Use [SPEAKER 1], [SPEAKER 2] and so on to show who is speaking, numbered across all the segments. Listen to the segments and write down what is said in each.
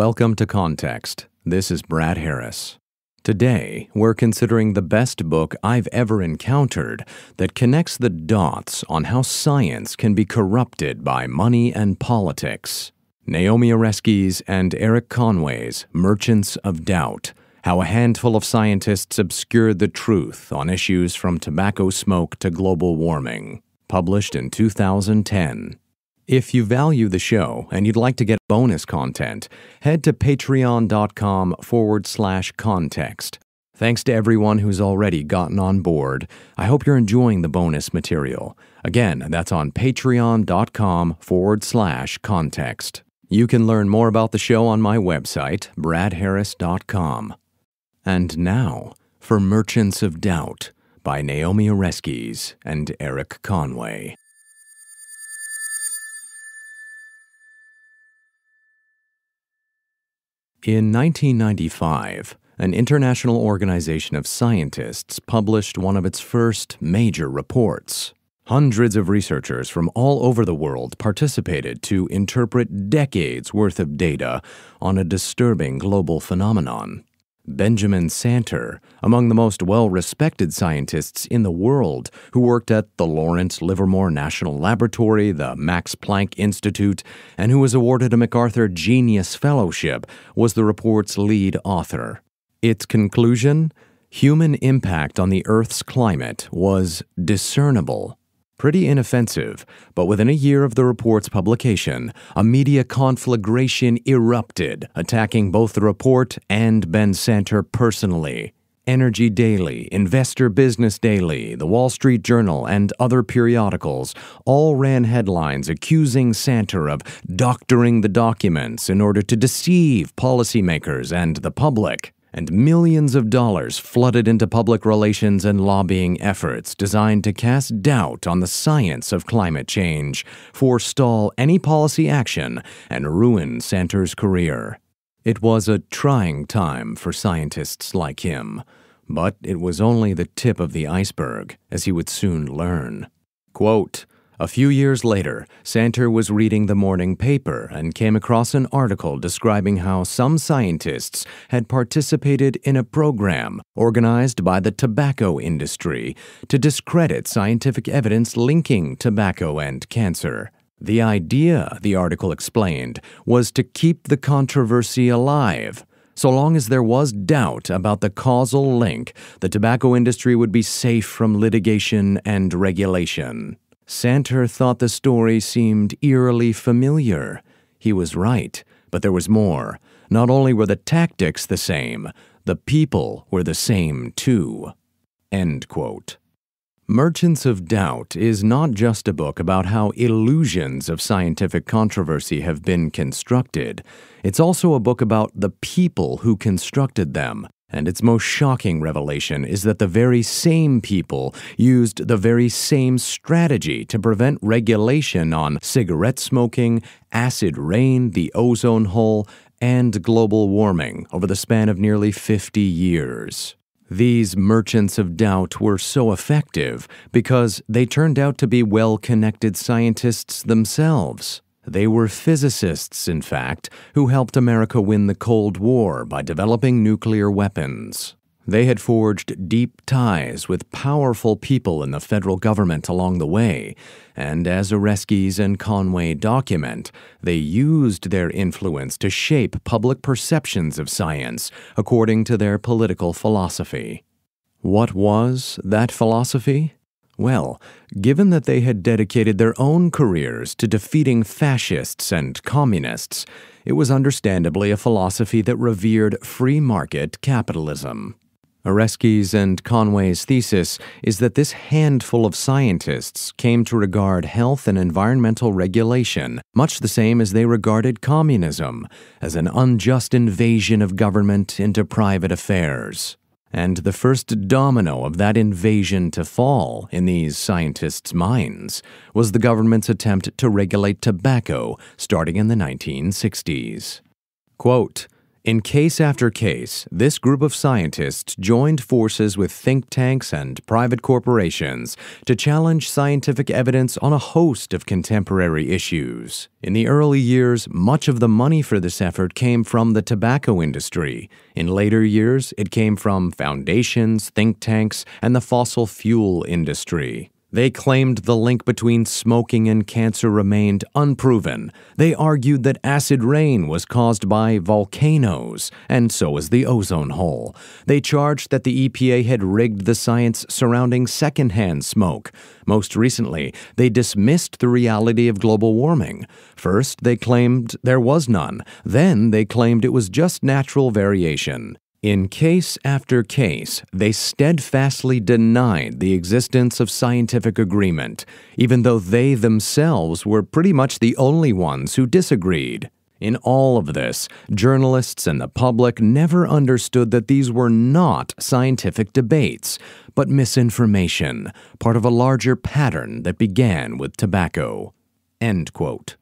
[SPEAKER 1] Welcome to Context. This is Brad Harris. Today, we're considering the best book I've ever encountered that connects the dots on how science can be corrupted by money and politics. Naomi Oreskes and Eric Conway's Merchants of Doubt How a Handful of Scientists Obscured the Truth on Issues from Tobacco Smoke to Global Warming, published in 2010. If you value the show and you'd like to get bonus content, head to patreon.com forward slash context. Thanks to everyone who's already gotten on board. I hope you're enjoying the bonus material. Again, that's on patreon.com forward slash context. You can learn more about the show on my website, bradharris.com. And now for Merchants of Doubt by Naomi Oreskes and Eric Conway. In 1995, an international organization of scientists published one of its first major reports. Hundreds of researchers from all over the world participated to interpret decades worth of data on a disturbing global phenomenon. Benjamin Santer, among the most well respected scientists in the world, who worked at the Lawrence Livermore National Laboratory, the Max Planck Institute, and who was awarded a MacArthur Genius Fellowship, was the report's lead author. Its conclusion? Human impact on the Earth's climate was discernible pretty inoffensive, but within a year of the report's publication, a media conflagration erupted, attacking both the report and Ben Santer personally. Energy Daily, Investor Business Daily, The Wall Street Journal, and other periodicals all ran headlines accusing Santer of doctoring the documents in order to deceive policymakers and the public and millions of dollars flooded into public relations and lobbying efforts designed to cast doubt on the science of climate change, forestall any policy action, and ruin Santer's career. It was a trying time for scientists like him, but it was only the tip of the iceberg, as he would soon learn. Quote, a few years later, Santer was reading the morning paper and came across an article describing how some scientists had participated in a program organized by the tobacco industry to discredit scientific evidence linking tobacco and cancer. The idea, the article explained, was to keep the controversy alive. So long as there was doubt about the causal link, the tobacco industry would be safe from litigation and regulation. Santer thought the story seemed eerily familiar. He was right, but there was more. Not only were the tactics the same, the people were the same too. End quote. Merchants of Doubt is not just a book about how illusions of scientific controversy have been constructed. It's also a book about the people who constructed them and its most shocking revelation is that the very same people used the very same strategy to prevent regulation on cigarette smoking, acid rain, the ozone hole, and global warming over the span of nearly 50 years. These merchants of doubt were so effective because they turned out to be well connected scientists themselves. They were physicists, in fact, who helped America win the Cold War by developing nuclear weapons. They had forged deep ties with powerful people in the federal government along the way, and as Oreskes and Conway document, they used their influence to shape public perceptions of science according to their political philosophy. What was that philosophy? Well, given that they had dedicated their own careers to defeating fascists and communists, it was understandably a philosophy that revered free market capitalism. Oreskes and Conway's thesis is that this handful of scientists came to regard health and environmental regulation much the same as they regarded communism, as an unjust invasion of government into private affairs and the first domino of that invasion to fall in these scientists' minds was the government's attempt to regulate tobacco starting in the 1960s. Quote, in case after case, this group of scientists joined forces with think tanks and private corporations to challenge scientific evidence on a host of contemporary issues. In the early years, much of the money for this effort came from the tobacco industry. In later years, it came from foundations, think tanks, and the fossil fuel industry. They claimed the link between smoking and cancer remained unproven. They argued that acid rain was caused by volcanoes, and so was the ozone hole. They charged that the EPA had rigged the science surrounding secondhand smoke. Most recently, they dismissed the reality of global warming. First, they claimed there was none. Then, they claimed it was just natural variation. In case after case, they steadfastly denied the existence of scientific agreement, even though they themselves were pretty much the only ones who disagreed. In all of this, journalists and the public never understood that these were not scientific debates, but misinformation, part of a larger pattern that began with tobacco. End quote.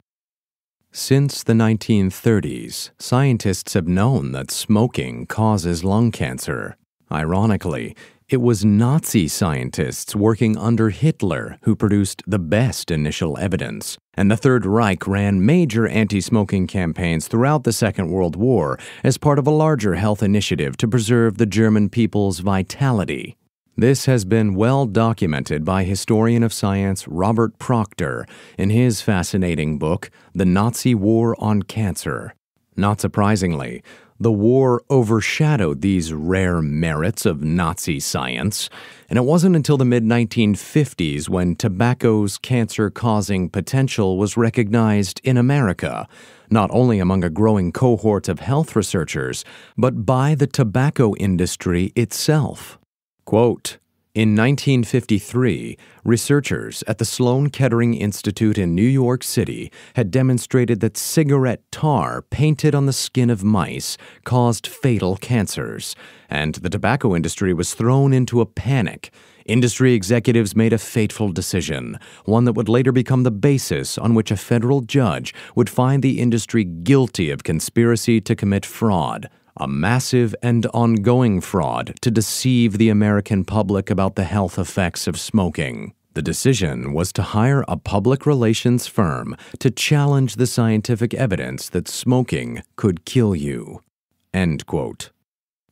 [SPEAKER 1] Since the 1930s, scientists have known that smoking causes lung cancer. Ironically, it was Nazi scientists working under Hitler who produced the best initial evidence, and the Third Reich ran major anti smoking campaigns throughout the Second World War as part of a larger health initiative to preserve the German people's vitality. This has been well documented by historian of science Robert Proctor in his fascinating book, The Nazi War on Cancer. Not surprisingly, the war overshadowed these rare merits of Nazi science, and it wasn't until the mid 1950s when tobacco's cancer causing potential was recognized in America, not only among a growing cohort of health researchers, but by the tobacco industry itself. Quote, in 1953, researchers at the Sloan Kettering Institute in New York City had demonstrated that cigarette tar painted on the skin of mice caused fatal cancers, and the tobacco industry was thrown into a panic. Industry executives made a fateful decision, one that would later become the basis on which a federal judge would find the industry guilty of conspiracy to commit fraud a massive and ongoing fraud to deceive the American public about the health effects of smoking. The decision was to hire a public relations firm to challenge the scientific evidence that smoking could kill you. End quote.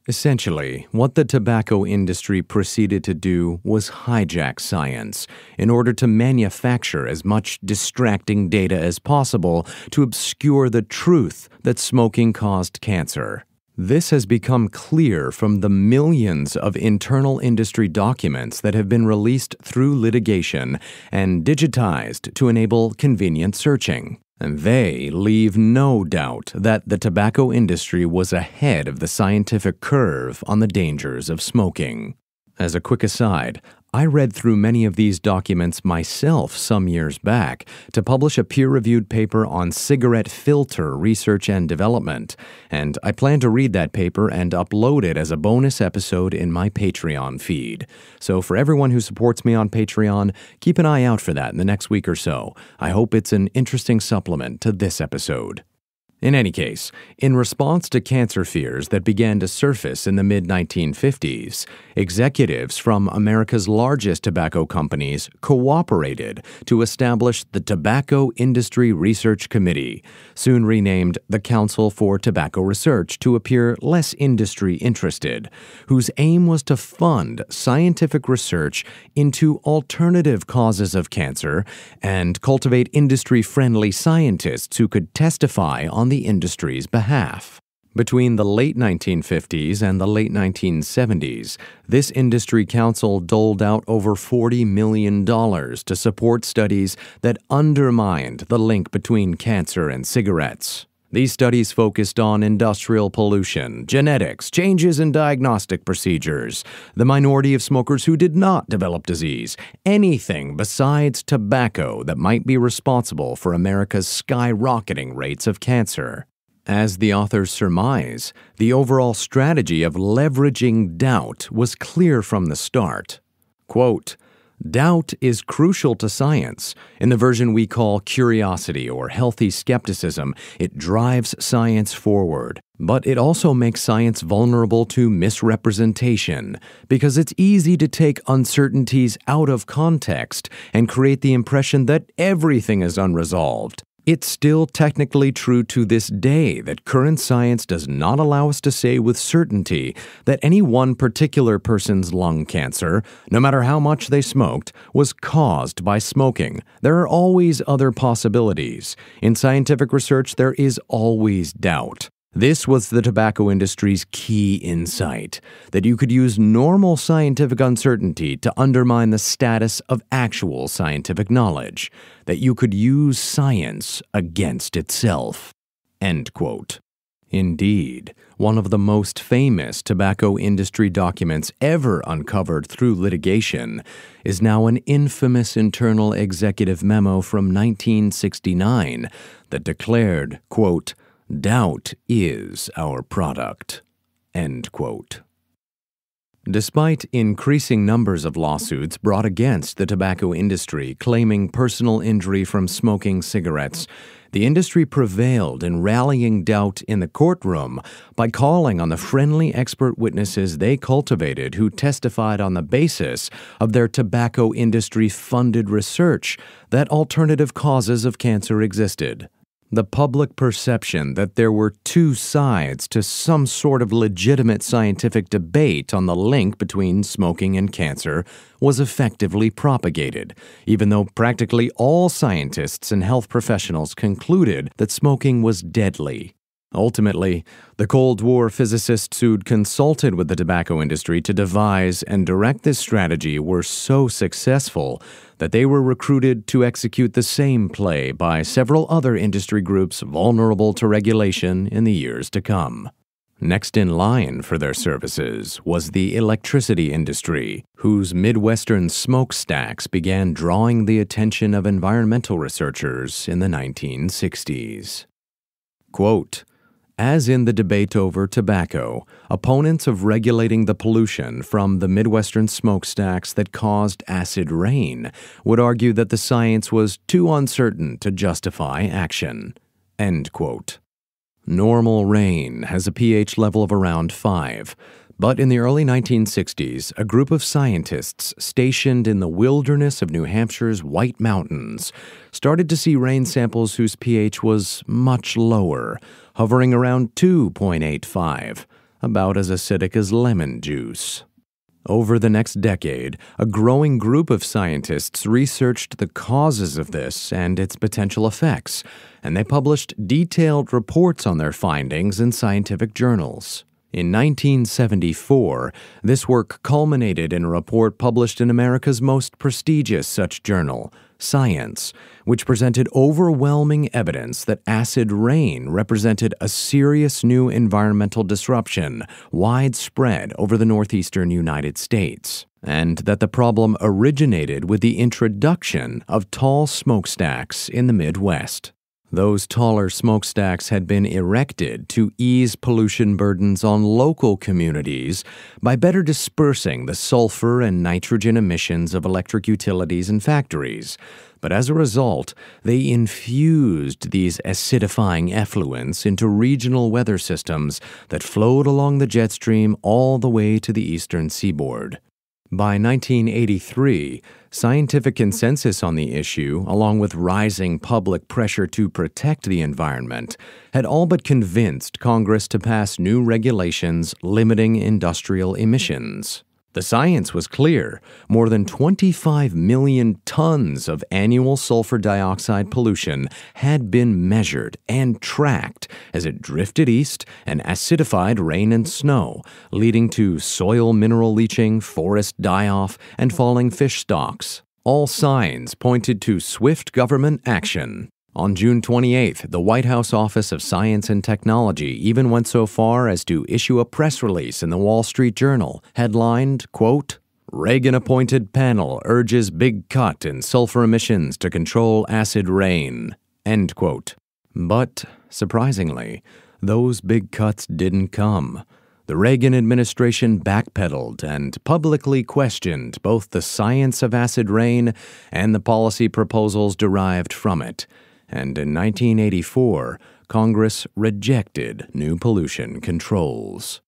[SPEAKER 1] Essentially, what the tobacco industry proceeded to do was hijack science in order to manufacture as much distracting data as possible to obscure the truth that smoking caused cancer. This has become clear from the millions of internal industry documents that have been released through litigation and digitized to enable convenient searching. And they leave no doubt that the tobacco industry was ahead of the scientific curve on the dangers of smoking. As a quick aside, I read through many of these documents myself some years back to publish a peer reviewed paper on cigarette filter research and development, and I plan to read that paper and upload it as a bonus episode in my Patreon feed. So, for everyone who supports me on Patreon, keep an eye out for that in the next week or so. I hope it's an interesting supplement to this episode. In any case, in response to cancer fears that began to surface in the mid 1950s, executives from America's largest tobacco companies cooperated to establish the Tobacco Industry Research Committee, soon renamed the Council for Tobacco Research to appear less industry interested, whose aim was to fund scientific research into alternative causes of cancer and cultivate industry friendly scientists who could testify on the the industry's behalf. Between the late 1950s and the late 1970s, this industry council doled out over $40 million to support studies that undermined the link between cancer and cigarettes. These studies focused on industrial pollution, genetics, changes in diagnostic procedures, the minority of smokers who did not develop disease, anything besides tobacco that might be responsible for America's skyrocketing rates of cancer. As the authors surmise, the overall strategy of leveraging doubt was clear from the start. Quote, Doubt is crucial to science. In the version we call curiosity or healthy skepticism, it drives science forward. But it also makes science vulnerable to misrepresentation, because it's easy to take uncertainties out of context and create the impression that everything is unresolved. It's still technically true to this day that current science does not allow us to say with certainty that any one particular person's lung cancer, no matter how much they smoked, was caused by smoking. There are always other possibilities. In scientific research, there is always doubt. This was the tobacco industry's key insight that you could use normal scientific uncertainty to undermine the status of actual scientific knowledge, that you could use science against itself. End quote. Indeed, one of the most famous tobacco industry documents ever uncovered through litigation is now an infamous internal executive memo from 1969 that declared, quote, Doubt is our product. End quote. Despite increasing numbers of lawsuits brought against the tobacco industry claiming personal injury from smoking cigarettes, the industry prevailed in rallying doubt in the courtroom by calling on the friendly expert witnesses they cultivated who testified on the basis of their tobacco industry funded research that alternative causes of cancer existed. The public perception that there were two sides to some sort of legitimate scientific debate on the link between smoking and cancer was effectively propagated, even though practically all scientists and health professionals concluded that smoking was deadly. Ultimately, the Cold War physicists who'd consulted with the tobacco industry to devise and direct this strategy were so successful that they were recruited to execute the same play by several other industry groups vulnerable to regulation in the years to come. Next in line for their services was the electricity industry, whose Midwestern smokestacks began drawing the attention of environmental researchers in the 1960s. Quote, as in the debate over tobacco, opponents of regulating the pollution from the Midwestern smokestacks that caused acid rain would argue that the science was too uncertain to justify action. Normal rain has a pH level of around 5. But in the early 1960s, a group of scientists stationed in the wilderness of New Hampshire's White Mountains started to see rain samples whose pH was much lower, hovering around 2.85, about as acidic as lemon juice. Over the next decade, a growing group of scientists researched the causes of this and its potential effects, and they published detailed reports on their findings in scientific journals. In 1974, this work culminated in a report published in America's most prestigious such journal, Science, which presented overwhelming evidence that acid rain represented a serious new environmental disruption widespread over the northeastern United States, and that the problem originated with the introduction of tall smokestacks in the Midwest. Those taller smokestacks had been erected to ease pollution burdens on local communities by better dispersing the sulfur and nitrogen emissions of electric utilities and factories. But as a result, they infused these acidifying effluents into regional weather systems that flowed along the jet stream all the way to the eastern seaboard. By 1983, scientific consensus on the issue, along with rising public pressure to protect the environment, had all but convinced Congress to pass new regulations limiting industrial emissions. The science was clear more than 25 million tons of annual sulfur dioxide pollution had been measured and tracked as it drifted east and acidified rain and snow, leading to soil mineral leaching, forest die off, and falling fish stocks. All signs pointed to swift government action. On June 28, the White House Office of Science and Technology even went so far as to issue a press release in the Wall Street Journal headlined, quote, Reagan appointed panel urges big cut in sulfur emissions to control acid rain. End quote. But, surprisingly, those big cuts didn't come. The Reagan administration backpedaled and publicly questioned both the science of acid rain and the policy proposals derived from it and in 1984, Congress rejected new pollution controls.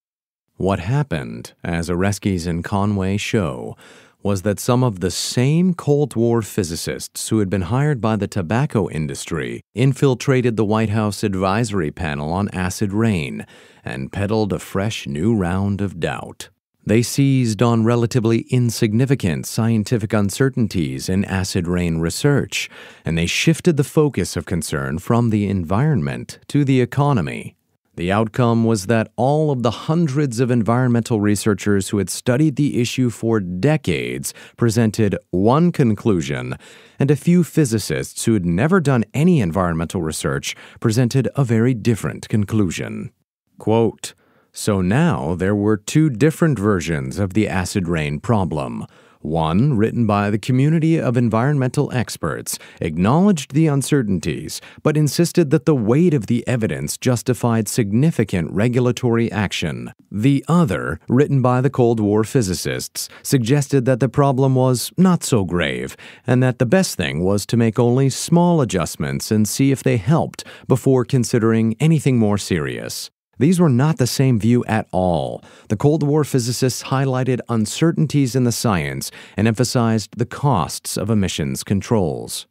[SPEAKER 1] What happened, as Oreskes and Conway show, was that some of the same Cold War physicists who had been hired by the tobacco industry infiltrated the White House advisory panel on acid rain and peddled a fresh new round of doubt. They seized on relatively insignificant scientific uncertainties in acid rain research, and they shifted the focus of concern from the environment to the economy. The outcome was that all of the hundreds of environmental researchers who had studied the issue for decades presented one conclusion, and a few physicists who had never done any environmental research presented a very different conclusion. Quote, so now there were two different versions of the acid rain problem. One, written by the community of environmental experts, acknowledged the uncertainties, but insisted that the weight of the evidence justified significant regulatory action. The other, written by the Cold War physicists, suggested that the problem was not so grave, and that the best thing was to make only small adjustments and see if they helped before considering anything more serious. These were not the same view at all. The Cold War physicists highlighted uncertainties in the science and emphasized the costs of emissions controls.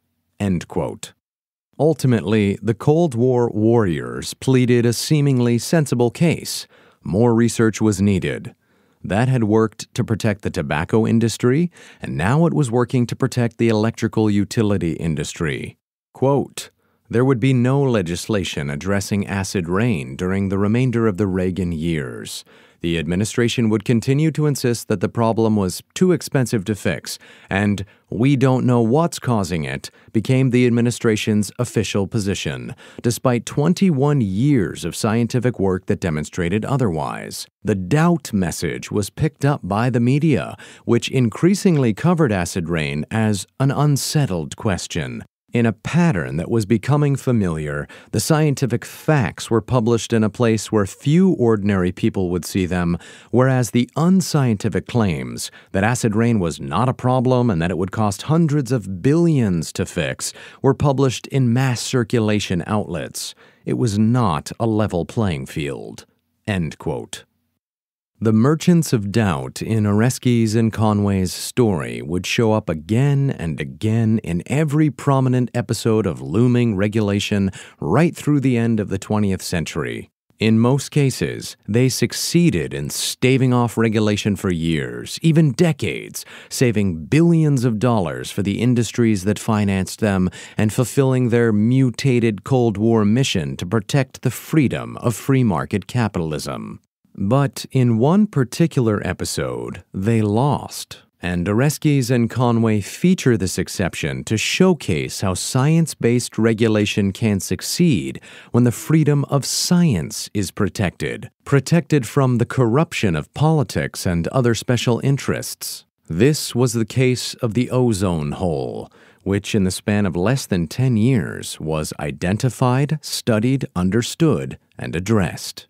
[SPEAKER 1] Ultimately, the Cold War warriors pleaded a seemingly sensible case. More research was needed. That had worked to protect the tobacco industry, and now it was working to protect the electrical utility industry. Quote, there would be no legislation addressing acid rain during the remainder of the Reagan years. The administration would continue to insist that the problem was too expensive to fix, and we don't know what's causing it became the administration's official position, despite 21 years of scientific work that demonstrated otherwise. The doubt message was picked up by the media, which increasingly covered acid rain as an unsettled question, in a pattern that was becoming familiar, the scientific facts were published in a place where few ordinary people would see them, whereas the unscientific claims that acid rain was not a problem and that it would cost hundreds of billions to fix were published in mass circulation outlets. It was not a level playing field. End quote. The merchants of doubt in Oreskes and Conway's story would show up again and again in every prominent episode of looming regulation right through the end of the 20th century. In most cases, they succeeded in staving off regulation for years, even decades, saving billions of dollars for the industries that financed them and fulfilling their mutated Cold War mission to protect the freedom of free market capitalism. But in one particular episode, they lost, and Oreskes and Conway feature this exception to showcase how science-based regulation can succeed when the freedom of science is protected, protected from the corruption of politics and other special interests. This was the case of the ozone hole, which in the span of less than 10 years was identified, studied, understood, and addressed.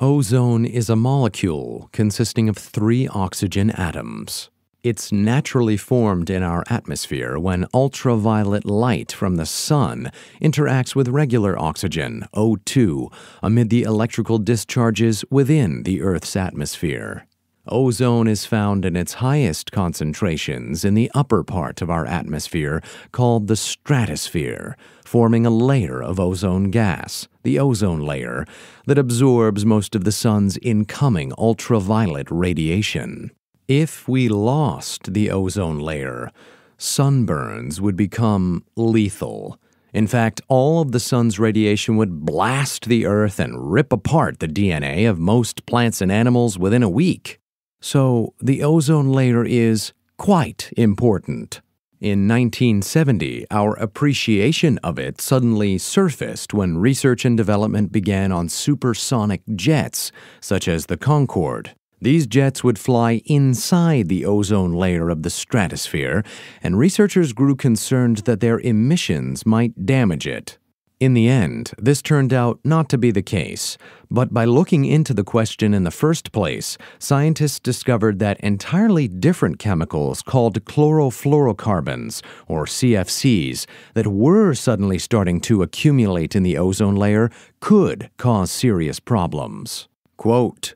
[SPEAKER 1] Ozone is a molecule consisting of three oxygen atoms. It's naturally formed in our atmosphere when ultraviolet light from the sun interacts with regular oxygen, O2, amid the electrical discharges within the Earth's atmosphere. Ozone is found in its highest concentrations in the upper part of our atmosphere, called the stratosphere, forming a layer of ozone gas, the ozone layer, that absorbs most of the sun's incoming ultraviolet radiation. If we lost the ozone layer, sunburns would become lethal. In fact, all of the sun's radiation would blast the earth and rip apart the DNA of most plants and animals within a week. So the ozone layer is quite important. In 1970, our appreciation of it suddenly surfaced when research and development began on supersonic jets, such as the Concorde. These jets would fly inside the ozone layer of the stratosphere, and researchers grew concerned that their emissions might damage it. In the end, this turned out not to be the case, but by looking into the question in the first place, scientists discovered that entirely different chemicals called chlorofluorocarbons, or CFCs, that were suddenly starting to accumulate in the ozone layer could cause serious problems. Quote,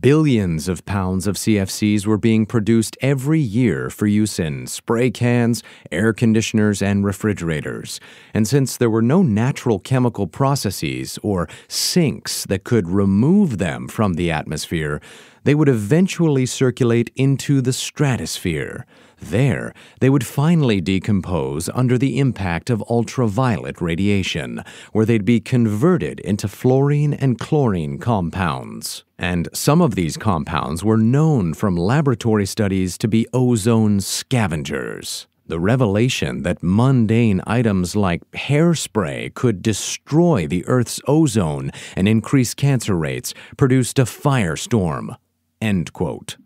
[SPEAKER 1] Billions of pounds of CFCs were being produced every year for use in spray cans, air conditioners, and refrigerators. And since there were no natural chemical processes or sinks that could remove them from the atmosphere, they would eventually circulate into the stratosphere. There, they would finally decompose under the impact of ultraviolet radiation, where they'd be converted into fluorine and chlorine compounds. And some of these compounds were known from laboratory studies to be ozone scavengers. The revelation that mundane items like hairspray could destroy the Earth's ozone and increase cancer rates produced a firestorm. End quote.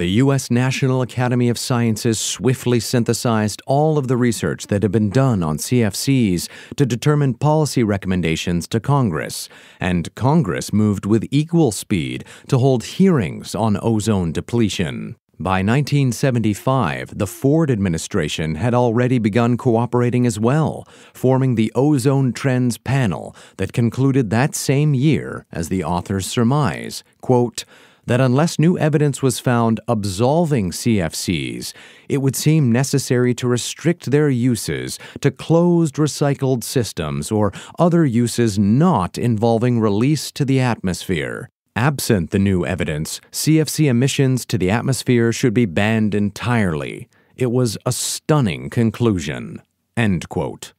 [SPEAKER 1] The U.S. National Academy of Sciences swiftly synthesized all of the research that had been done on CFCs to determine policy recommendations to Congress, and Congress moved with equal speed to hold hearings on ozone depletion. By 1975, the Ford administration had already begun cooperating as well, forming the Ozone Trends Panel that concluded that same year as the authors surmise, quote, that unless new evidence was found absolving CFCs, it would seem necessary to restrict their uses to closed recycled systems or other uses not involving release to the atmosphere. Absent the new evidence, CFC emissions to the atmosphere should be banned entirely. It was a stunning conclusion. End quote.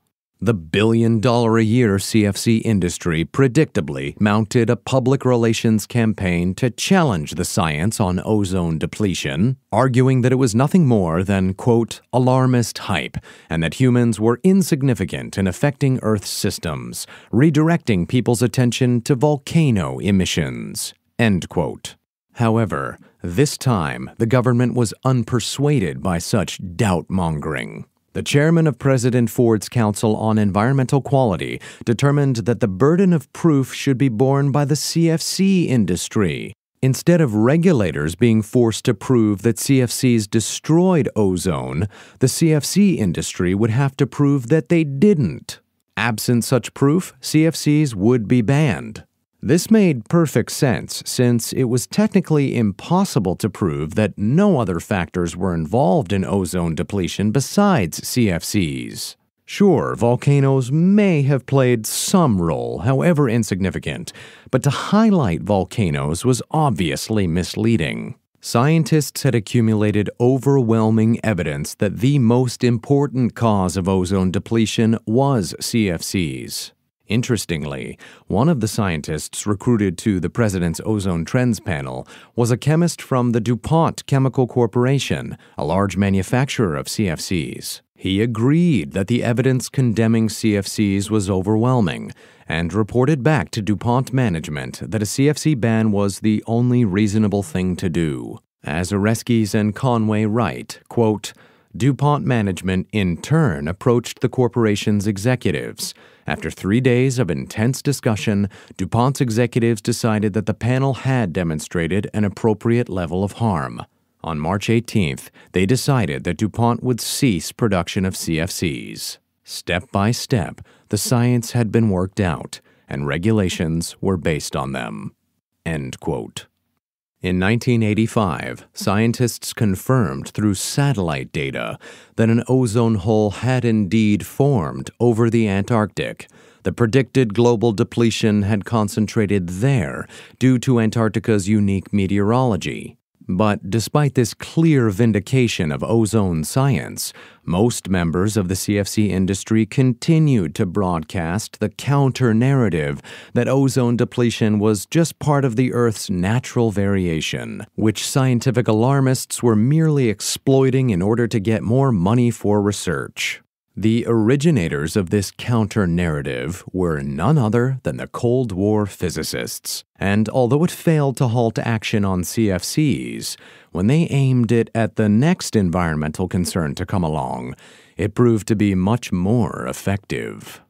[SPEAKER 1] The billion dollar a year CFC industry predictably mounted a public relations campaign to challenge the science on ozone depletion, arguing that it was nothing more than, quote, alarmist hype, and that humans were insignificant in affecting Earth's systems, redirecting people's attention to volcano emissions, end quote. However, this time the government was unpersuaded by such doubt mongering. The chairman of President Ford's Council on Environmental Quality determined that the burden of proof should be borne by the CFC industry. Instead of regulators being forced to prove that CFCs destroyed ozone, the CFC industry would have to prove that they didn't. Absent such proof, CFCs would be banned. This made perfect sense since it was technically impossible to prove that no other factors were involved in ozone depletion besides CFCs. Sure, volcanoes may have played some role, however insignificant, but to highlight volcanoes was obviously misleading. Scientists had accumulated overwhelming evidence that the most important cause of ozone depletion was CFCs. Interestingly, one of the scientists recruited to the President's Ozone Trends Panel was a chemist from the DuPont Chemical Corporation, a large manufacturer of CFCs. He agreed that the evidence condemning CFCs was overwhelming and reported back to DuPont management that a CFC ban was the only reasonable thing to do. As Oreskes and Conway write, quote, DuPont management in turn approached the corporation's executives – after three days of intense discussion, DuPont's executives decided that the panel had demonstrated an appropriate level of harm. On March 18th, they decided that DuPont would cease production of CFCs. Step by step, the science had been worked out, and regulations were based on them. End quote. In 1985, scientists confirmed through satellite data that an ozone hole had indeed formed over the Antarctic. The predicted global depletion had concentrated there due to Antarctica's unique meteorology. But despite this clear vindication of ozone science, most members of the CFC industry continued to broadcast the counter narrative that ozone depletion was just part of the Earth's natural variation, which scientific alarmists were merely exploiting in order to get more money for research. The originators of this counter narrative were none other than the Cold War physicists, and although it failed to halt action on CFCs, when they aimed it at the next environmental concern to come along, it proved to be much more effective.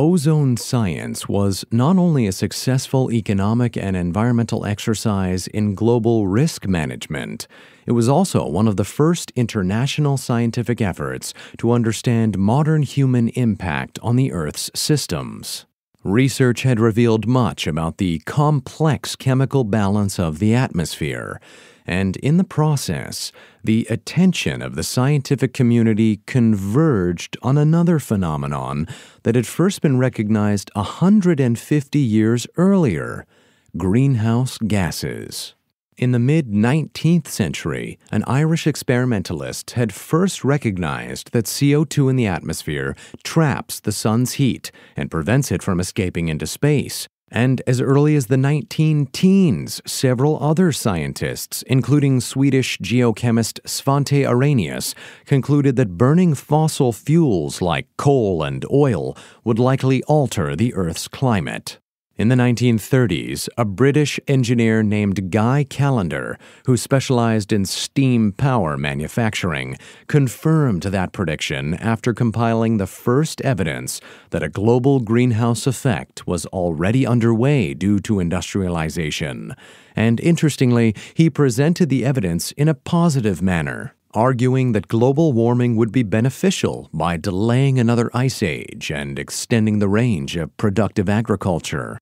[SPEAKER 1] Ozone science was not only a successful economic and environmental exercise in global risk management, it was also one of the first international scientific efforts to understand modern human impact on the Earth's systems. Research had revealed much about the complex chemical balance of the atmosphere, and in the process, the attention of the scientific community converged on another phenomenon that had first been recognized 150 years earlier greenhouse gases. In the mid 19th century, an Irish experimentalist had first recognized that CO2 in the atmosphere traps the sun's heat and prevents it from escaping into space, and as early as the 19 teens, several other scientists, including Swedish geochemist Svante Arrhenius, concluded that burning fossil fuels like coal and oil would likely alter the Earth's climate. In the 1930s, a British engineer named Guy Callender, who specialized in steam power manufacturing, confirmed that prediction after compiling the first evidence that a global greenhouse effect was already underway due to industrialization. And interestingly, he presented the evidence in a positive manner arguing that global warming would be beneficial by delaying another ice age and extending the range of productive agriculture.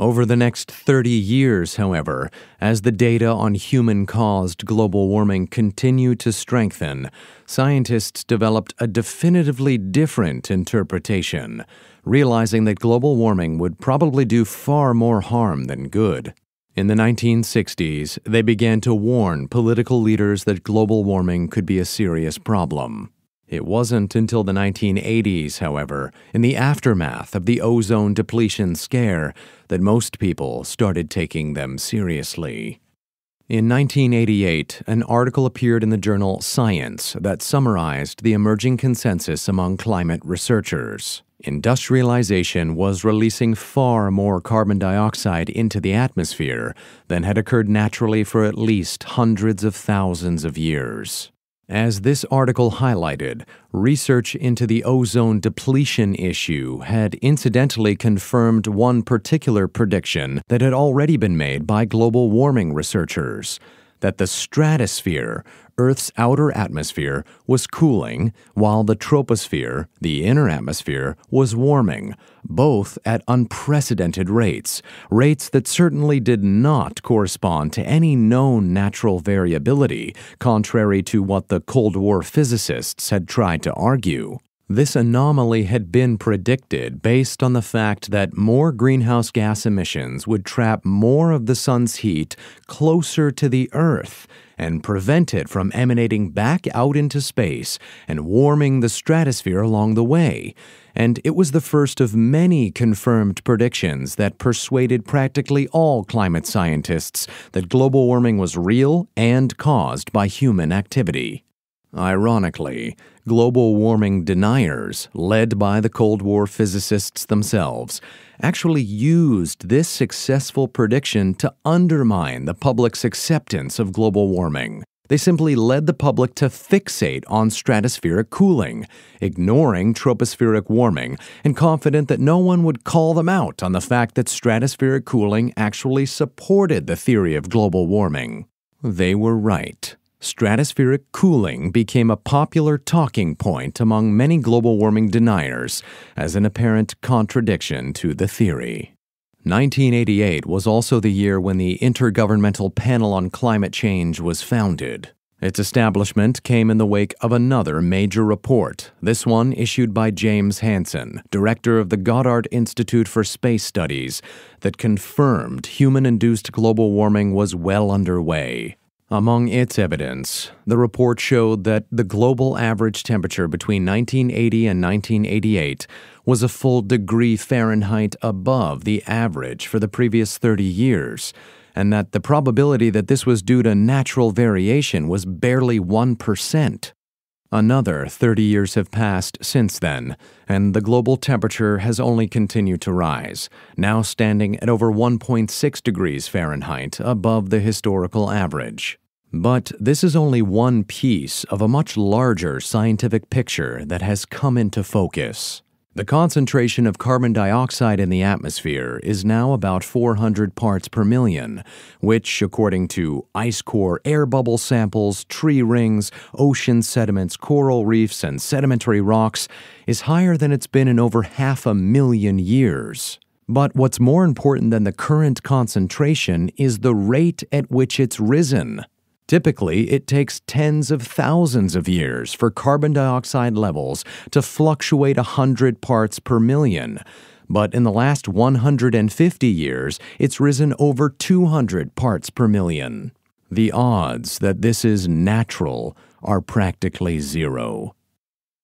[SPEAKER 1] Over the next 30 years, however, as the data on human caused global warming continue to strengthen, scientists developed a definitively different interpretation, realizing that global warming would probably do far more harm than good. In the 1960s, they began to warn political leaders that global warming could be a serious problem. It wasn't until the 1980s, however, in the aftermath of the ozone depletion scare, that most people started taking them seriously. In 1988, an article appeared in the journal Science that summarized the emerging consensus among climate researchers. Industrialization was releasing far more carbon dioxide into the atmosphere than had occurred naturally for at least hundreds of thousands of years. As this article highlighted, research into the ozone depletion issue had incidentally confirmed one particular prediction that had already been made by global warming researchers that the stratosphere, Earth's outer atmosphere, was cooling, while the troposphere, the inner atmosphere, was warming, both at unprecedented rates, rates that certainly did not correspond to any known natural variability, contrary to what the Cold War physicists had tried to argue. This anomaly had been predicted based on the fact that more greenhouse gas emissions would trap more of the sun's heat closer to the Earth and prevent it from emanating back out into space and warming the stratosphere along the way. And it was the first of many confirmed predictions that persuaded practically all climate scientists that global warming was real and caused by human activity. Ironically, global warming deniers, led by the Cold War physicists themselves, actually used this successful prediction to undermine the public's acceptance of global warming. They simply led the public to fixate on stratospheric cooling, ignoring tropospheric warming, and confident that no one would call them out on the fact that stratospheric cooling actually supported the theory of global warming. They were right. Stratospheric cooling became a popular talking point among many global warming deniers as an apparent contradiction to the theory. 1988 was also the year when the Intergovernmental Panel on Climate Change was founded. Its establishment came in the wake of another major report, this one issued by James Hansen, director of the Goddard Institute for Space Studies, that confirmed human induced global warming was well underway. Among its evidence, the report showed that the global average temperature between 1980 and 1988 was a full degree Fahrenheit above the average for the previous 30 years, and that the probability that this was due to natural variation was barely 1%. Another 30 years have passed since then, and the global temperature has only continued to rise, now standing at over 1.6 degrees Fahrenheit above the historical average. But this is only one piece of a much larger scientific picture that has come into focus. The concentration of carbon dioxide in the atmosphere is now about 400 parts per million, which, according to ice core air bubble samples, tree rings, ocean sediments, coral reefs, and sedimentary rocks, is higher than it's been in over half a million years. But what's more important than the current concentration is the rate at which it's risen, Typically, it takes tens of thousands of years for carbon dioxide levels to fluctuate 100 parts per million. But in the last 150 years, it's risen over 200 parts per million. The odds that this is natural are practically zero.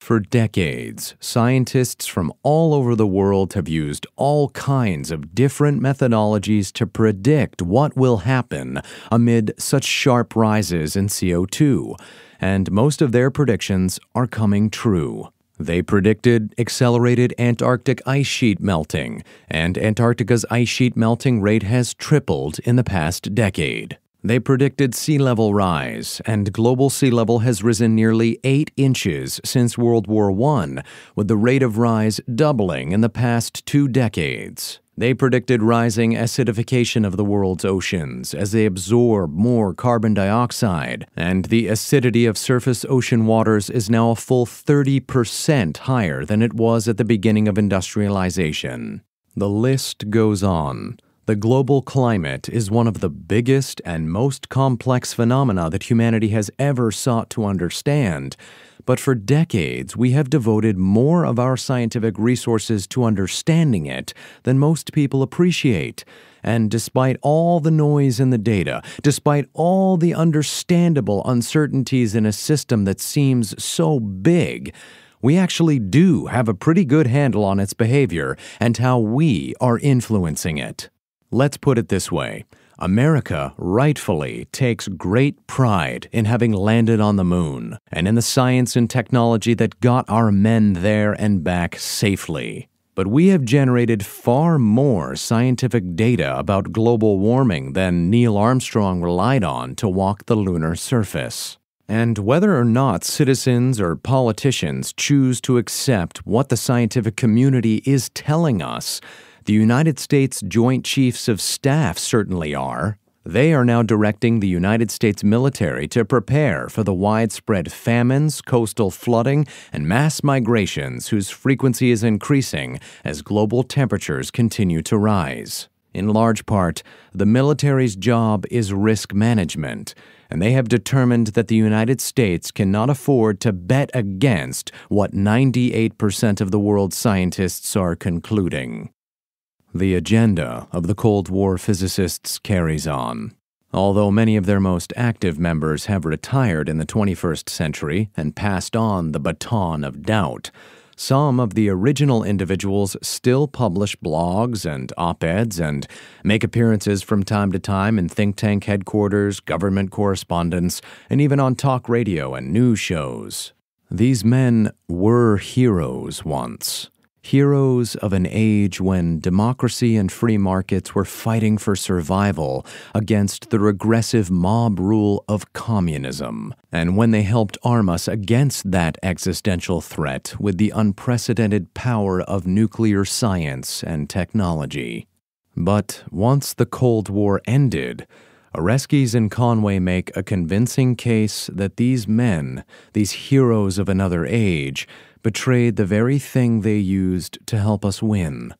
[SPEAKER 1] For decades, scientists from all over the world have used all kinds of different methodologies to predict what will happen amid such sharp rises in CO2, and most of their predictions are coming true. They predicted accelerated Antarctic ice sheet melting, and Antarctica's ice sheet melting rate has tripled in the past decade. They predicted sea level rise, and global sea level has risen nearly 8 inches since World War I, with the rate of rise doubling in the past two decades. They predicted rising acidification of the world's oceans as they absorb more carbon dioxide, and the acidity of surface ocean waters is now a full 30% higher than it was at the beginning of industrialization. The list goes on. The global climate is one of the biggest and most complex phenomena that humanity has ever sought to understand. But for decades, we have devoted more of our scientific resources to understanding it than most people appreciate. And despite all the noise in the data, despite all the understandable uncertainties in a system that seems so big, we actually do have a pretty good handle on its behavior and how we are influencing it. Let's put it this way America rightfully takes great pride in having landed on the moon and in the science and technology that got our men there and back safely. But we have generated far more scientific data about global warming than Neil Armstrong relied on to walk the lunar surface. And whether or not citizens or politicians choose to accept what the scientific community is telling us, the United States Joint Chiefs of Staff certainly are. They are now directing the United States military to prepare for the widespread famines, coastal flooding, and mass migrations whose frequency is increasing as global temperatures continue to rise. In large part, the military's job is risk management, and they have determined that the United States cannot afford to bet against what 98% of the world's scientists are concluding. The agenda of the Cold War physicists carries on. Although many of their most active members have retired in the 21st century and passed on the baton of doubt, some of the original individuals still publish blogs and op eds and make appearances from time to time in think tank headquarters, government correspondence, and even on talk radio and news shows. These men were heroes once heroes of an age when democracy and free markets were fighting for survival against the regressive mob rule of communism, and when they helped arm us against that existential threat with the unprecedented power of nuclear science and technology. But once the Cold War ended, Oreskes and Conway make a convincing case that these men, these heroes of another age, betrayed the very thing they used to help us win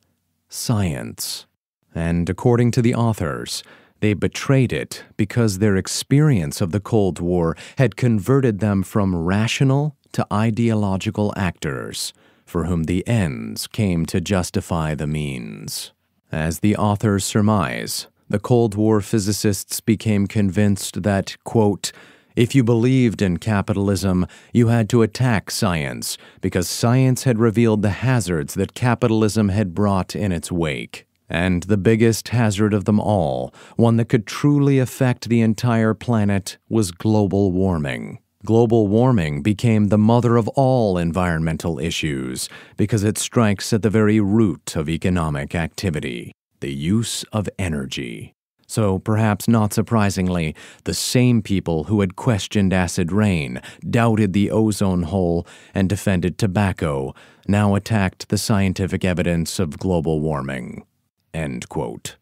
[SPEAKER 1] science. And according to the authors, they betrayed it because their experience of the Cold War had converted them from rational to ideological actors, for whom the ends came to justify the means. As the authors surmise, the Cold War physicists became convinced that, quote, if you believed in capitalism, you had to attack science, because science had revealed the hazards that capitalism had brought in its wake. And the biggest hazard of them all, one that could truly affect the entire planet, was global warming. Global warming became the mother of all environmental issues because it strikes at the very root of economic activity the use of energy. So, perhaps not surprisingly, the same people who had questioned acid rain, doubted the ozone hole, and defended tobacco now attacked the scientific evidence of global warming. End quote.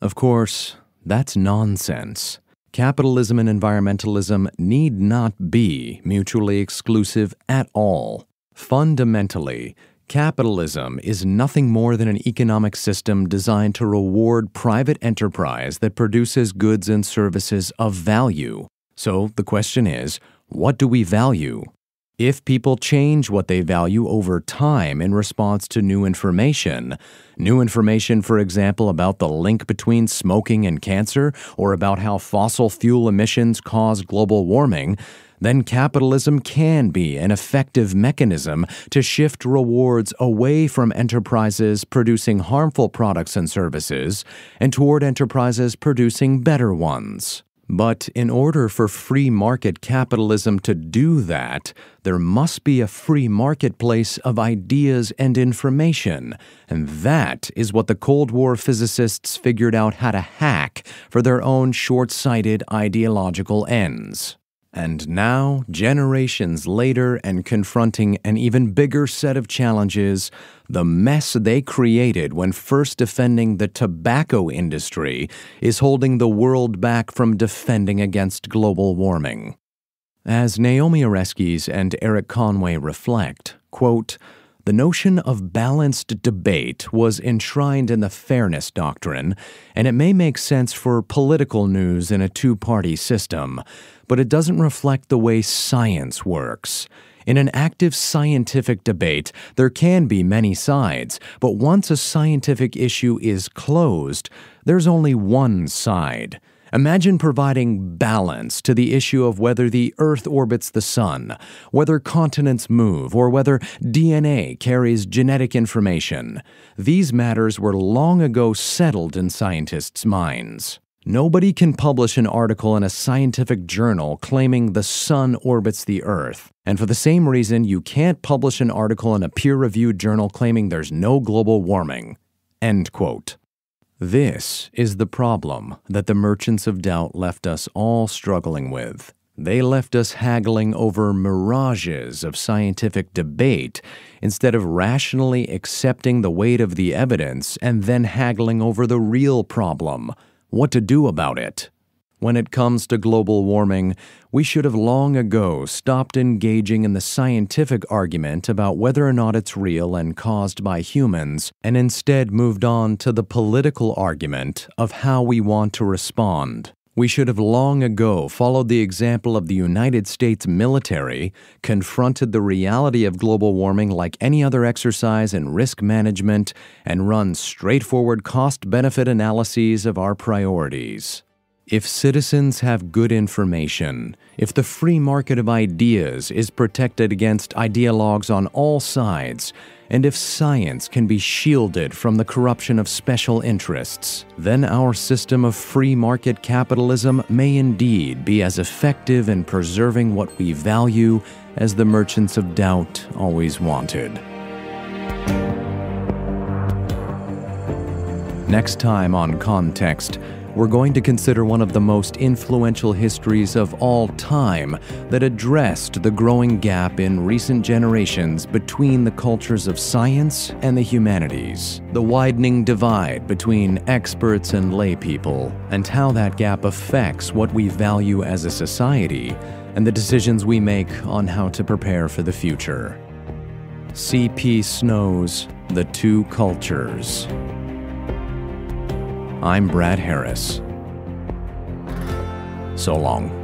[SPEAKER 1] Of course, that's nonsense. Capitalism and environmentalism need not be mutually exclusive at all. Fundamentally, Capitalism is nothing more than an economic system designed to reward private enterprise that produces goods and services of value. So the question is, what do we value? If people change what they value over time in response to new information, new information, for example, about the link between smoking and cancer, or about how fossil fuel emissions cause global warming, then capitalism can be an effective mechanism to shift rewards away from enterprises producing harmful products and services and toward enterprises producing better ones. But in order for free market capitalism to do that, there must be a free marketplace of ideas and information. And that is what the Cold War physicists figured out how to hack for their own short sighted ideological ends. And now, generations later and confronting an even bigger set of challenges, the mess they created when first defending the tobacco industry is holding the world back from defending against global warming. As Naomi Oreskes and Eric Conway reflect, quote, the notion of balanced debate was enshrined in the fairness doctrine, and it may make sense for political news in a two party system, but it doesn't reflect the way science works. In an active scientific debate, there can be many sides, but once a scientific issue is closed, there's only one side. Imagine providing balance to the issue of whether the Earth orbits the Sun, whether continents move, or whether DNA carries genetic information. These matters were long ago settled in scientists' minds. Nobody can publish an article in a scientific journal claiming the sun orbits the earth. And for the same reason, you can't publish an article in a peer reviewed journal claiming there's no global warming. End quote. This is the problem that the merchants of doubt left us all struggling with. They left us haggling over mirages of scientific debate instead of rationally accepting the weight of the evidence and then haggling over the real problem what to do about it. When it comes to global warming, we should have long ago stopped engaging in the scientific argument about whether or not it's real and caused by humans, and instead moved on to the political argument of how we want to respond. We should have long ago followed the example of the United States military, confronted the reality of global warming like any other exercise in risk management, and run straightforward cost benefit analyses of our priorities. If citizens have good information, if the free market of ideas is protected against ideologues on all sides, and if science can be shielded from the corruption of special interests, then our system of free market capitalism may indeed be as effective in preserving what we value as the merchants of doubt always wanted. Next time on Context, we're going to consider one of the most influential histories of all time that addressed the growing gap in recent generations between the cultures of science and the humanities, the widening divide between experts and laypeople, and how that gap affects what we value as a society and the decisions we make on how to prepare for the future. C.P. Snow's The Two Cultures. I'm Brad Harris. So long.